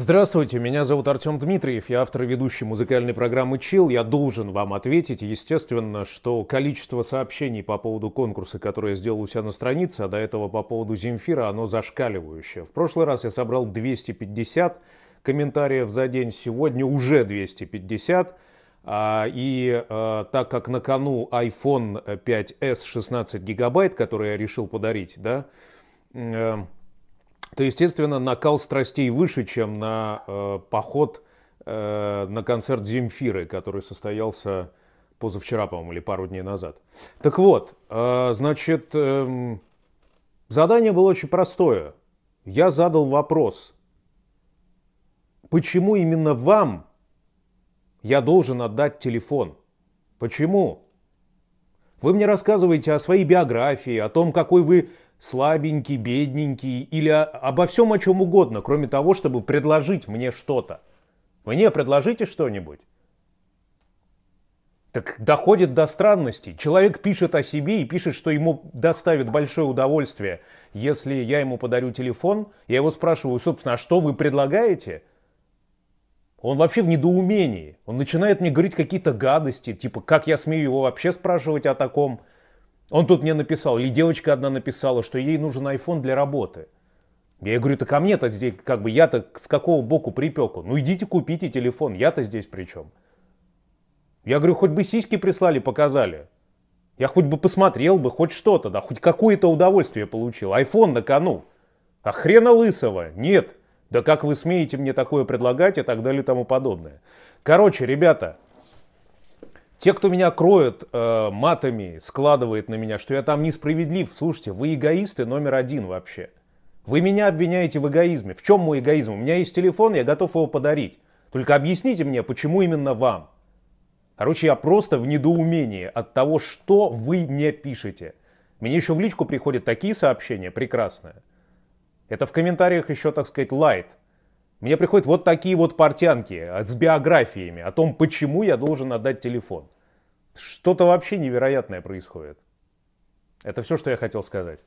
Здравствуйте, меня зовут Артем Дмитриев, я автор и ведущий музыкальной программы Chill. Я должен вам ответить, естественно, что количество сообщений по поводу конкурса, который я сделал у себя на странице, а до этого по поводу «Земфира», оно зашкаливающее. В прошлый раз я собрал 250 комментариев за день, сегодня уже 250. А, и э, так как на кону iPhone 5s 16 гигабайт, который я решил подарить, да, э, то, естественно, накал страстей выше, чем на э, поход э, на концерт Земфиры, который состоялся позавчера, по-моему, или пару дней назад. Так вот, э, значит, э, задание было очень простое. Я задал вопрос, почему именно вам я должен отдать телефон? Почему? Вы мне рассказываете о своей биографии, о том, какой вы слабенький, бедненький или обо всем о чем угодно, кроме того, чтобы предложить мне что-то. Мне предложите что-нибудь. Так доходит до странности. Человек пишет о себе и пишет, что ему доставит большое удовольствие, если я ему подарю телефон. Я его спрашиваю, собственно, а что вы предлагаете? Он вообще в недоумении. Он начинает мне говорить какие-то гадости, типа, как я смею его вообще спрашивать о таком. Он тут мне написал, или девочка одна написала, что ей нужен iPhone для работы. Я говорю, то ко а мне-то здесь, как бы я-то с какого боку припеку? Ну идите купите телефон, я-то здесь при чем? Я говорю, хоть бы сиськи прислали, показали. Я хоть бы посмотрел бы, хоть что-то, да, хоть какое-то удовольствие получил. Айфон на кону. А хрена лысого, нет. Да как вы смеете мне такое предлагать и так далее и тому подобное. Короче, ребята, те, кто меня кроет э, матами, складывает на меня, что я там несправедлив. Слушайте, вы эгоисты номер один вообще. Вы меня обвиняете в эгоизме. В чем мой эгоизм? У меня есть телефон, я готов его подарить. Только объясните мне, почему именно вам? Короче, я просто в недоумении от того, что вы мне пишете. Мне еще в личку приходят такие сообщения, прекрасные. Это в комментариях еще, так сказать, лайт. Мне приходят вот такие вот портянки э, с биографиями о том, почему я должен отдать телефон. Что-то вообще невероятное происходит. Это все, что я хотел сказать.